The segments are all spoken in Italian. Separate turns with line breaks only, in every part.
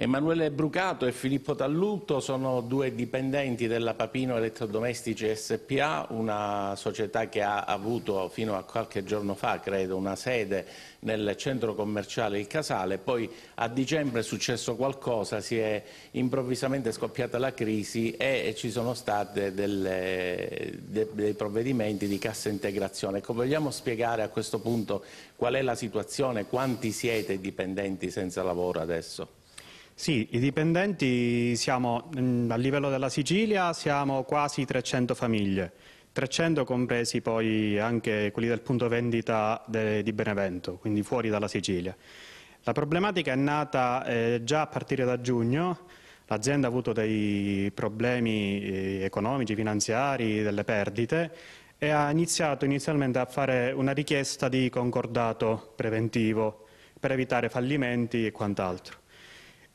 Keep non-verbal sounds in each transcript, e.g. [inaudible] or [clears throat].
Emanuele Brucato e Filippo Tallutto sono due dipendenti della Papino Elettrodomestici SPA, una società che ha avuto fino a qualche giorno fa, credo, una sede nel centro commerciale Il Casale. Poi a dicembre è successo qualcosa, si è improvvisamente scoppiata la crisi e ci sono stati de, dei provvedimenti di cassa integrazione. Ecco, vogliamo spiegare a questo punto qual è la situazione, quanti siete dipendenti senza lavoro adesso?
Sì, i dipendenti siamo, mm, a livello della Sicilia, siamo quasi 300 famiglie, 300 compresi poi anche quelli del punto vendita de, di Benevento, quindi fuori dalla Sicilia. La problematica è nata eh, già a partire da giugno, l'azienda ha avuto dei problemi eh, economici, finanziari, delle perdite e ha iniziato inizialmente a fare una richiesta di concordato preventivo per evitare fallimenti e quant'altro.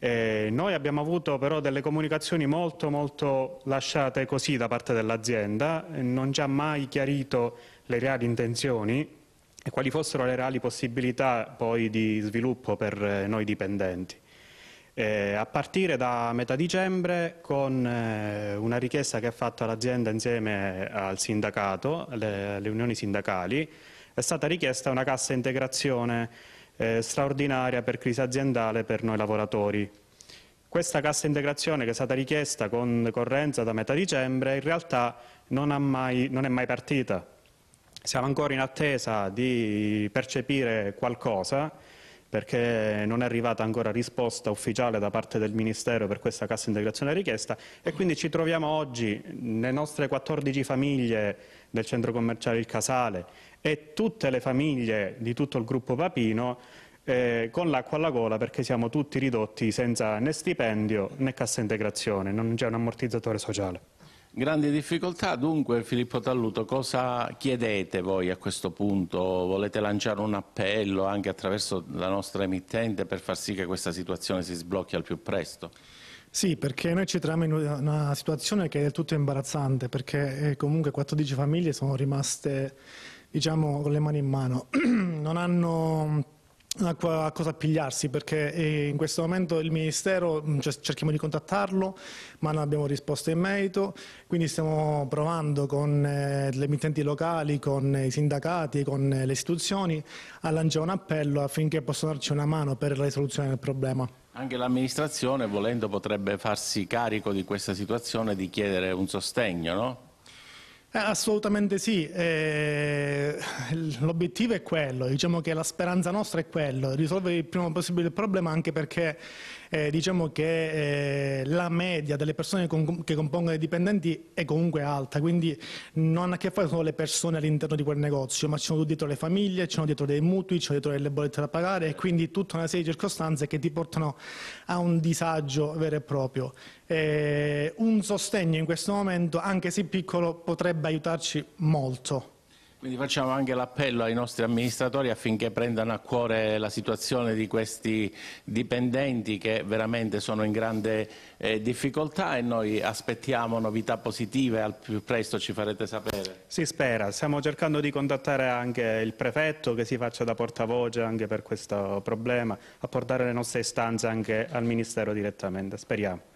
Eh, noi abbiamo avuto però delle comunicazioni molto, molto lasciate così da parte dell'azienda, non ci ha mai chiarito le reali intenzioni e quali fossero le reali possibilità poi di sviluppo per eh, noi dipendenti. Eh, a partire da metà dicembre con eh, una richiesta che ha fatto l'azienda insieme al sindacato, alle unioni sindacali, è stata richiesta una cassa integrazione eh, straordinaria per crisi aziendale per noi lavoratori. Questa cassa integrazione che è stata richiesta con decorrenza da metà dicembre in realtà non, mai, non è mai partita. Siamo ancora in attesa di percepire qualcosa perché non è arrivata ancora risposta ufficiale da parte del Ministero per questa cassa integrazione richiesta e quindi ci troviamo oggi le nostre 14 famiglie del centro commerciale Il Casale e tutte le famiglie di tutto il gruppo Papino eh, con l'acqua alla gola perché siamo tutti ridotti senza né stipendio né cassa integrazione, non c'è un ammortizzatore sociale.
Grandi difficoltà, dunque Filippo Talluto, cosa chiedete voi a questo punto? Volete lanciare un appello anche attraverso la nostra emittente per far sì che questa situazione si sblocchi al più presto?
Sì, perché noi ci troviamo in una situazione che è del tutto imbarazzante, perché eh, comunque 14 famiglie sono rimaste, diciamo, con le mani in mano. [clears throat] non hanno a cosa pigliarsi perché eh, in questo momento il Ministero mm, cioè, cerchiamo di contattarlo ma non abbiamo risposto in merito quindi stiamo provando con eh, le emittenti locali, con i sindacati, con eh, le istituzioni a lanciare un appello affinché possano darci una mano per la risoluzione del problema.
Anche l'amministrazione volendo potrebbe farsi carico di questa situazione di chiedere un sostegno, no?
Eh, assolutamente sì, eh, l'obiettivo è quello, diciamo che la speranza nostra è quello, risolvere il prima possibile il problema anche perché eh, diciamo che la media delle persone che compongono i dipendenti è comunque alta, quindi non ha a che fare solo le persone all'interno di quel negozio, ma ci sono dietro le famiglie, ci sono dietro dei mutui, ci sono dietro delle bollette da pagare e quindi tutta una serie di circostanze che ti portano a un disagio vero e proprio eh, un sostegno in questo momento, anche se piccolo, potrebbe aiutarci molto.
Quindi facciamo anche l'appello ai nostri amministratori affinché prendano a cuore la situazione di questi dipendenti che veramente sono in grande eh, difficoltà e noi aspettiamo novità positive, al più presto ci farete sapere.
Si spera, stiamo cercando di contattare anche il prefetto che si faccia da portavoce anche per questo problema, a portare le nostre istanze anche al Ministero direttamente, speriamo.